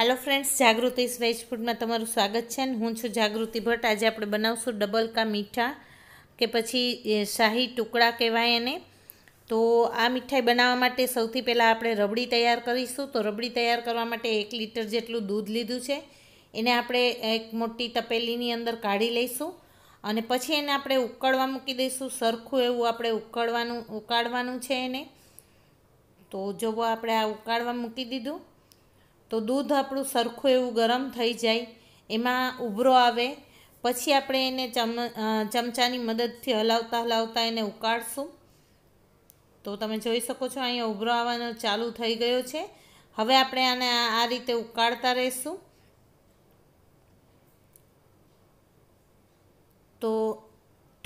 hello friends જાગૃતિસ veg ફૂડમાં તમારું સ્વાગત છે ને હું છું જાગૃતિ ભટ્ટ આજે આપણે બનાવશું ડબલ કા મીઠા કે પછી શાહી ટુકડા કહેવાય એને તો આ મીઠાઈ બનાવવા માટે સૌથી પહેલાં આપણે રબડી તૈયાર કરીશું તો રબડી તૈયાર કરવા માટે એક લીટર જેટલું દૂધ લીધું છે એને આપણે એક મોટી તપેલીની અંદર કાઢી લઈશું અને પછી એને આપણે ઉકળવા મૂકી દઈશું સરખું એવું આપણે ઉકળવાનું ઉકાળવાનું છે એને તો જો આપણે આ ઉકાળવા મૂકી દીધું તો દૂધ આપણું સરખું એવું ગરમ થઈ જાય એમાં ઉભરો આવે પછી આપણે એને ચમ ચમચાની મદદથી હલાવતા હલાવતા એને ઉકાળશું તો તમે જોઈ શકો છો અહીંયા ઉભરો આવવાનો ચાલુ થઈ ગયો છે હવે આપણે આને આ રીતે ઉકાળતા રહીશું તો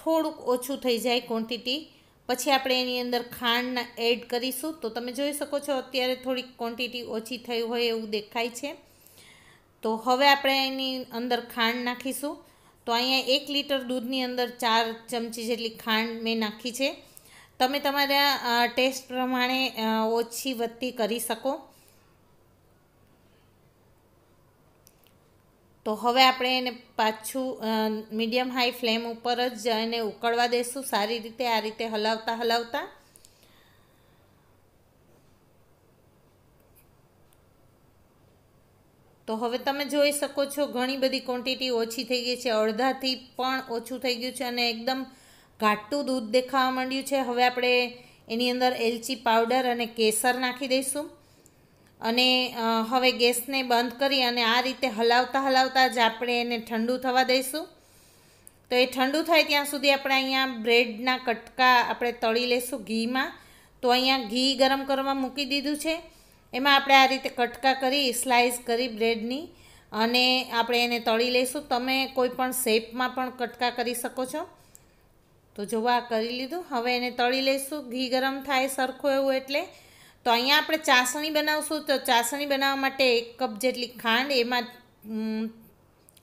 થોડુંક ઓછું થઈ જાય ક્વોન્ટિટી પછી આપણે એની અંદર ખાંડ એડ કરીશું તો તમે જોઈ શકો છો અત્યારે થોડીક ક્વોન્ટિટી ઓછી થઈ હોય એવું દેખાય છે તો હવે આપણે એની અંદર ખાંડ નાખીશું તો અહીંયા એક લીટર દૂધની અંદર ચાર ચમચી જેટલી ખાંડ મેં નાખી છે તમે તમારા ટેસ્ટ પ્રમાણે ઓછી વધતી કરી શકો તો હવે આપણે એને પાછું મીડિયમ હાઈ ફ્લેમ ઉપર જ એને ઉકળવા દઈશું સારી રીતે આ રીતે હલાવતા હલાવતા તો હવે તમે જોઈ શકો છો ઘણી બધી ક્વોન્ટિટી ઓછી થઈ ગઈ છે અડધાથી પણ ઓછું થઈ ગયું છે અને એકદમ ઘાટું દૂધ દેખાવા માંડ્યું છે હવે આપણે એની અંદર એલચી પાવડર અને કેસર નાખી દઈશું અને હવે ગેસને બંધ કરી અને આ રીતે હલાવતા હલાવતા જ આપણે એને ઠંડુ થવા દઈશું તો એ ઠંડુ થાય ત્યાં સુધી આપણે અહીંયા બ્રેડના કટકા આપણે તળી લઈશું ઘીમાં તો અહીંયા ઘી ગરમ કરવા મૂકી દીધું છે એમાં આપણે આ રીતે કટકા કરી સ્લાઈસ કરી બ્રેડની અને આપણે એને તળી લઈશું તમે કોઈ પણ શેપમાં પણ કટકા કરી શકો છો તો જોવા કરી લીધું હવે એને તળી લઈશું ઘી ગરમ થાય સરખું એવું એટલે તો અહીંયા આપણે ચાસણી બનાવશું તો ચાસણી બનાવવા માટે એક કપ જેટલી ખાંડ એમાં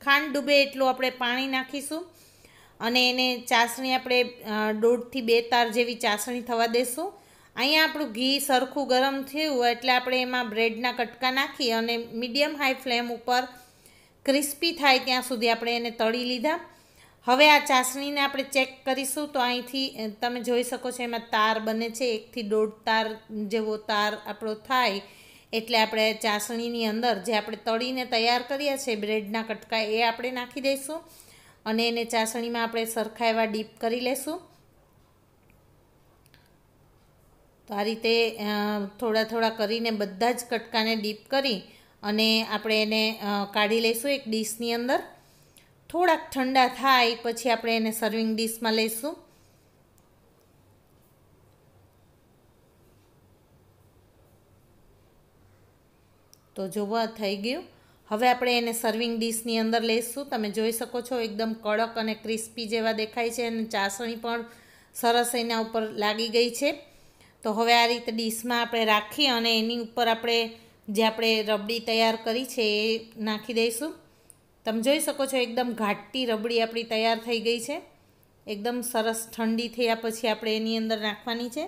ખાંડ ડૂબે એટલું આપણે પાણી નાખીશું અને એને ચાસણી આપણે દોઢથી બે તાર જેવી ચાસણી થવા દેશું અહીંયા આપણું ઘી સરખું ગરમ થયું એટલે આપણે એમાં બ્રેડના કટકા નાખી અને મીડિયમ હાઈ ફ્લેમ ઉપર ક્રિસ્પી થાય ત્યાં સુધી આપણે એને તળી લીધા હવે આ ચાસણીને આપણે ચેક કરીશું તો અહીંથી તમે જોઈ શકો છો એમાં તાર બને છે એકથી દોઢ તાર જેવો તાર આપણો થાય એટલે આપણે ચાસણીની અંદર જે આપણે તળીને તૈયાર કર્યા છે બ્રેડના કટકા એ આપણે નાખી દઈશું અને એને ચાસણીમાં આપણે સરખા એવા ડીપ કરી લેશું તો આ રીતે થોડા થોડા કરીને બધા જ કટકાને ડીપ કરી અને આપણે એને કાઢી લઈશું એક ડીશની અંદર થોડાક ઠંડા થાય પછી આપણે એને સર્વિંગ ડીશમાં લઈશું તો જોવા થઈ ગયું હવે આપણે એને સર્વિંગ ડીશની અંદર લઈશું તમે જોઈ શકો છો એકદમ કડક અને ક્રિસ્પી જેવા દેખાય છે અને ચાસણી પણ સરસ એના ઉપર લાગી ગઈ છે તો હવે આ રીતે ડીશમાં આપણે રાખી અને એની ઉપર આપણે જે આપણે રબડી તૈયાર કરી છે એ નાખી દઈશું તમે જોઈ શકો છો એકદમ ઘાટી રબડી આપણી તૈયાર થઈ ગઈ છે એકદમ સરસ ઠંડી થયા પછી આપણે એની અંદર નાખવાની છે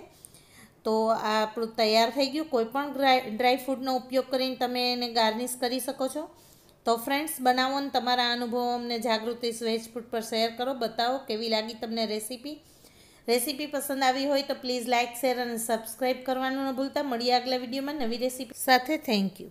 તો આ આપણું તૈયાર થઈ ગયું કોઈપણ ડ્રાયફ્રૂટનો ઉપયોગ કરીને તમે એને ગાર્નિશ કરી શકો છો તો ફ્રેન્ડ્સ બનાવો ને તમારા અનુભવો અમને જાગૃતિ સ્વેજ ફૂડ પર શેર કરો બતાવો કેવી લાગી તમને રેસીપી રેસીપી પસંદ આવી હોય તો પ્લીઝ લાઇક શેર અને સબસ્ક્રાઈબ કરવાનું ન ભૂલતા મળીએ આગલા વિડીયોમાં નવી રેસીપી સાથે થેન્ક યુ